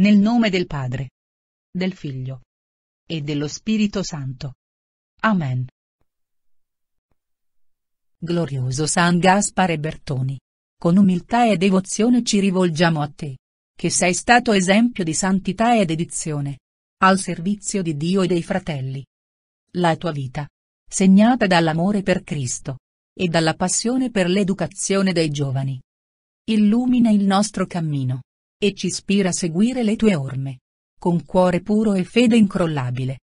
Nel nome del Padre, del Figlio e dello Spirito Santo. Amen. Glorioso San Gaspare Bertoni, con umiltà e devozione ci rivolgiamo a te, che sei stato esempio di santità e dedizione, al servizio di Dio e dei fratelli. La tua vita, segnata dall'amore per Cristo e dalla passione per l'educazione dei giovani, illumina il nostro cammino e ci ispira a seguire le tue orme. Con cuore puro e fede incrollabile.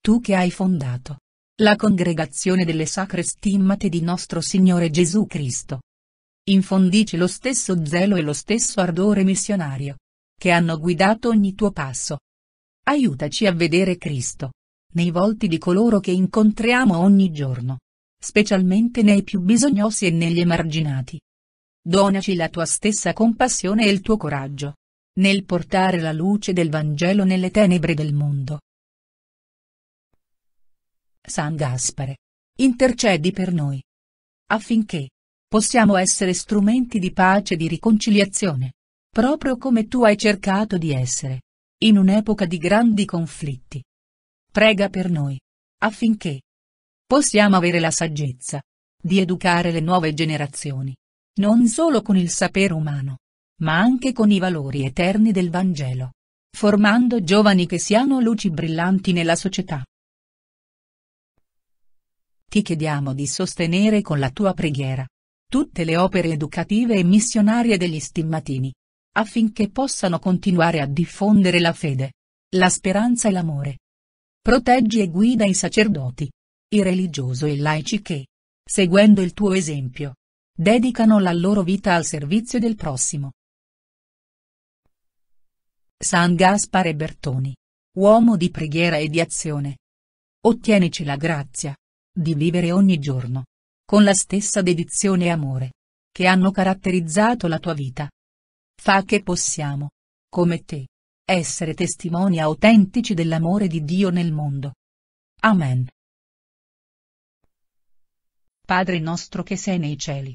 Tu che hai fondato la congregazione delle sacre stimmate di nostro Signore Gesù Cristo. Infondici lo stesso zelo e lo stesso ardore missionario che hanno guidato ogni tuo passo. Aiutaci a vedere Cristo nei volti di coloro che incontriamo ogni giorno, specialmente nei più bisognosi e negli emarginati. Donaci la tua stessa compassione e il tuo coraggio. Nel portare la luce del Vangelo nelle tenebre del mondo. San Gaspare. Intercedi per noi. Affinché possiamo essere strumenti di pace e di riconciliazione. Proprio come tu hai cercato di essere. In un'epoca di grandi conflitti. Prega per noi. Affinché possiamo avere la saggezza di educare le nuove generazioni non solo con il sapere umano, ma anche con i valori eterni del Vangelo, formando giovani che siano luci brillanti nella società. Ti chiediamo di sostenere con la tua preghiera tutte le opere educative e missionarie degli stimmatini, affinché possano continuare a diffondere la fede, la speranza e l'amore. Proteggi e guida i sacerdoti, i religiosi e i laici che, seguendo il tuo esempio, dedicano la loro vita al servizio del prossimo. San Gaspare Bertoni. Uomo di preghiera e di azione. Ottienici la grazia. Di vivere ogni giorno. Con la stessa dedizione e amore. Che hanno caratterizzato la tua vita. Fa che possiamo. Come te. Essere testimoni autentici dell'amore di Dio nel mondo. Amen. Padre nostro che sei nei cieli